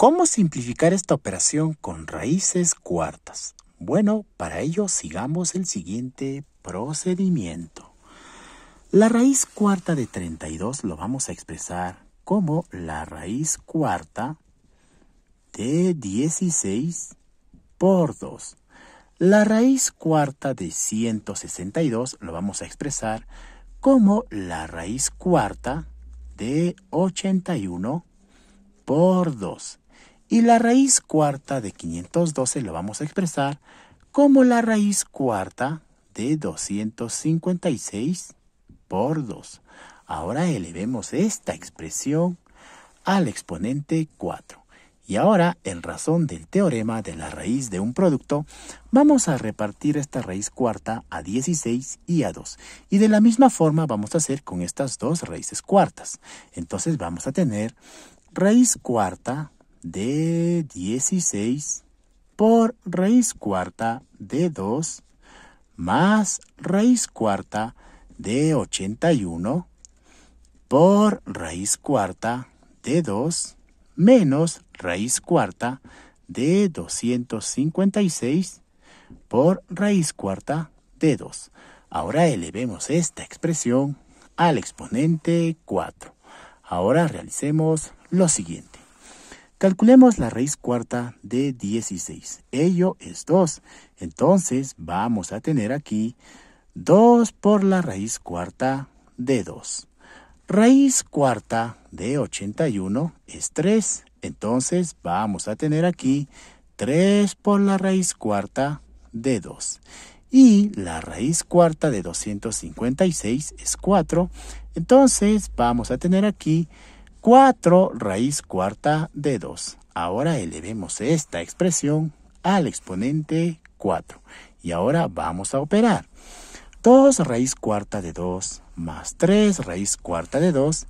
¿Cómo simplificar esta operación con raíces cuartas? Bueno, para ello sigamos el siguiente procedimiento. La raíz cuarta de 32 lo vamos a expresar como la raíz cuarta de 16 por 2. La raíz cuarta de 162 lo vamos a expresar como la raíz cuarta de 81 por 2. Y la raíz cuarta de 512 lo vamos a expresar como la raíz cuarta de 256 por 2. Ahora elevemos esta expresión al exponente 4. Y ahora, en razón del teorema de la raíz de un producto, vamos a repartir esta raíz cuarta a 16 y a 2. Y de la misma forma vamos a hacer con estas dos raíces cuartas. Entonces vamos a tener raíz cuarta de 16 por raíz cuarta de 2 más raíz cuarta de 81 por raíz cuarta de 2 menos raíz cuarta de 256 por raíz cuarta de 2. Ahora elevemos esta expresión al exponente 4. Ahora realicemos lo siguiente. Calculemos la raíz cuarta de 16. Ello es 2. Entonces vamos a tener aquí 2 por la raíz cuarta de 2. Raíz cuarta de 81 es 3. Entonces vamos a tener aquí 3 por la raíz cuarta de 2. Y la raíz cuarta de 256 es 4. Entonces vamos a tener aquí 4 raíz cuarta de 2. Ahora elevemos esta expresión al exponente 4. Y ahora vamos a operar. 2 raíz cuarta de 2 más 3 raíz cuarta de 2,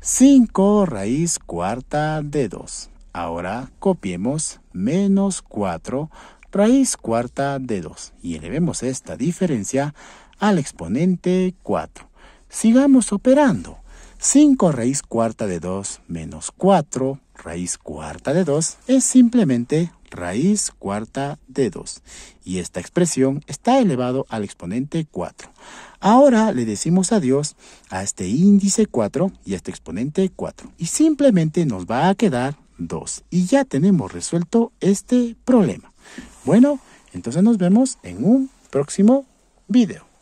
5 raíz cuarta de 2. Ahora copiemos menos 4 raíz cuarta de 2 y elevemos esta diferencia al exponente 4. Sigamos operando. 5 raíz cuarta de 2 menos 4 raíz cuarta de 2 es simplemente raíz cuarta de 2. Y esta expresión está elevado al exponente 4. Ahora le decimos adiós a este índice 4 y a este exponente 4. Y simplemente nos va a quedar 2. Y ya tenemos resuelto este problema. Bueno, entonces nos vemos en un próximo video.